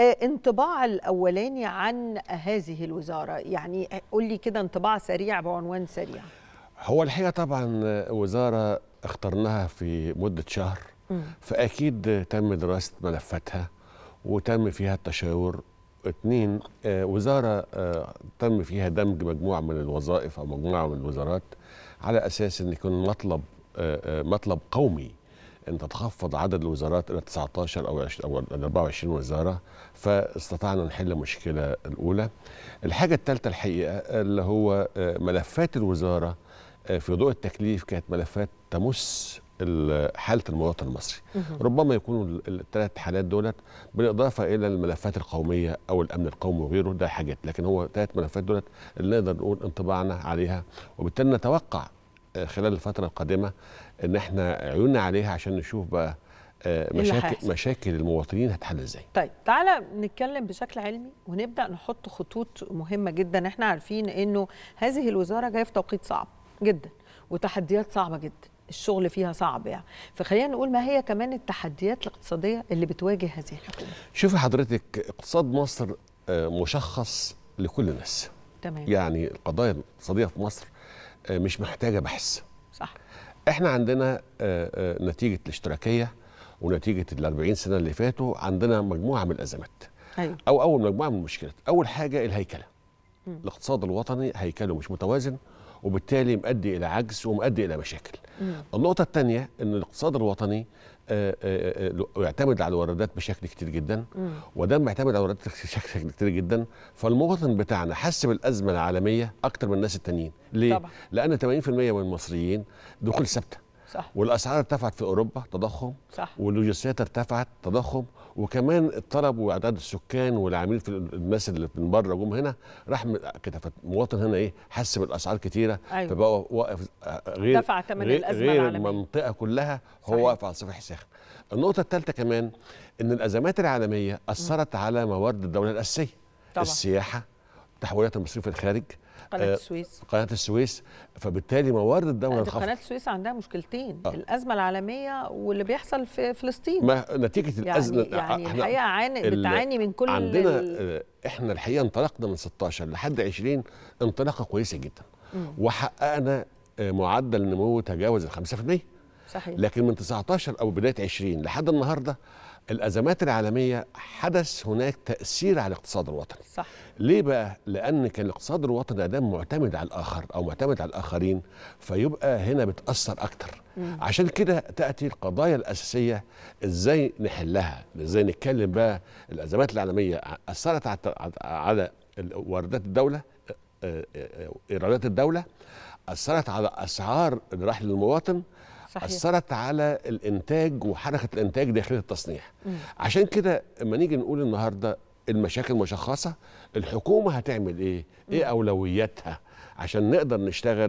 آه، انطباع الاولاني عن هذه الوزاره يعني قول لي كده انطباع سريع بعنوان سريع هو الحقيقه طبعا وزاره اخترناها في مده شهر فاكيد تم دراسه ملفاتها وتم فيها التشاور اثنين آه، وزاره آه، تم فيها دمج مجموعه من الوظائف او مجموعه من الوزارات على اساس ان يكون مطلب مطلب قومي ان تتخفض عدد الوزارات الى 19 او او 24 وزاره فاستطعنا نحل المشكله الاولى. الحاجه الثالثه الحقيقه اللي هو آه، ملفات الوزاره آه، في ضوء التكليف كانت ملفات تمس حاله المواطن المصري ربما يكونوا الثلاث حالات دولت بالاضافه الى الملفات القوميه او الامن القومي وغيره ده حاجات لكن هو ثلاث ملفات دولت اللي نقدر نقول انطباعنا عليها وبالتالي نتوقع آه، خلال الفتره القادمه ان احنا عيوننا عليها عشان نشوف بقى آه، مشاكل مشاكل المواطنين هتحل ازاي طيب تعالى نتكلم بشكل علمي ونبدا نحط خطوط مهمه جدا احنا عارفين انه هذه الوزاره جايه في توقيت صعب جدا وتحديات صعبه جدا الشغل فيها صعب يعني فخلينا نقول ما هي كمان التحديات الاقتصاديه اللي بتواجه هذه الحكومه شوفي حضرتك اقتصاد مصر آه، مشخص لكل الناس تمام يعني القضايا الاقتصاديه في مصر آه، مش محتاجه بحث صح احنا عندنا آه، آه، نتيجه الاشتراكيه ونتيجه الأربعين سنه اللي فاتوا عندنا مجموعه من الازمات أيوة. او اول مجموعه من المشكلات اول حاجه الهيكله م. الاقتصاد الوطني هيكله مش متوازن وبالتالي مؤدي الى عجز ومؤدي الى مشاكل النقطه الثانيه ان الاقتصاد الوطني آه، آه، آه، يعتمد على الواردات بشكل كتير جدا ودام يعتمد على الواردات بشكل كتير جدا فالمواطن بتاعنا حس بالازمه العالميه اكتر من الناس التانيين ليه طبعا. لان 80% من المصريين دخول ثابته صح والاسعار ارتفعت في اوروبا تضخم صح واللوجستيات ارتفعت تضخم وكمان الطلب واعداد السكان والعاملين في الناس اللي من بره جم هنا راح كده فالمواطن هنا ايه حس بالاسعار كتيره أيوة. فبقى واقف آه، غير دفع ثمن غير, غير المنطقه كلها هو صحيح. واقف على صفيح ساخن النقطه الثالثه كمان ان الازمات العالميه اثرت م. على موارد الدوله الاساسيه طبعا. السياحه تحويلات المصرف الخارج قناه آه، السويس قناه السويس فبالتالي موارد الدوله انخفضت قناه السويس عندها مشكلتين آه. الازمه العالميه واللي بيحصل في فلسطين ما نتيجه يعني الازمه يعني, آه، يعني الحقيقه عاني بتعاني من كل عندنا آه، احنا الحقيقه انطلقنا من 16 لحد 20 انطلاقه كويسه جدا م. وحققنا معدل نمو تجاوز ال 5% صحيح لكن من 19 او بدايه 20 لحد النهارده الازمات العالميه حدث هناك تاثير على الاقتصاد الوطني صح ليه بقى لان كان الاقتصاد الوطني ده معتمد على الاخر او معتمد على الاخرين فيبقى هنا بتاثر اكتر مم. عشان كده تاتي القضايا الاساسيه ازاي نحلها ازاي نتكلم بقى الازمات العالميه اثرت على واردات الدوله آه، آه، آه، ايرادات الدوله اثرت على اسعار الرحل للمواطن صحيح. اثرت على الانتاج وحركه الانتاج داخل التصنيع مم. عشان كده لما نيجي نقول النهارده المشاكل مشخصه الحكومه هتعمل ايه ايه اولوياتها عشان نقدر نشتغل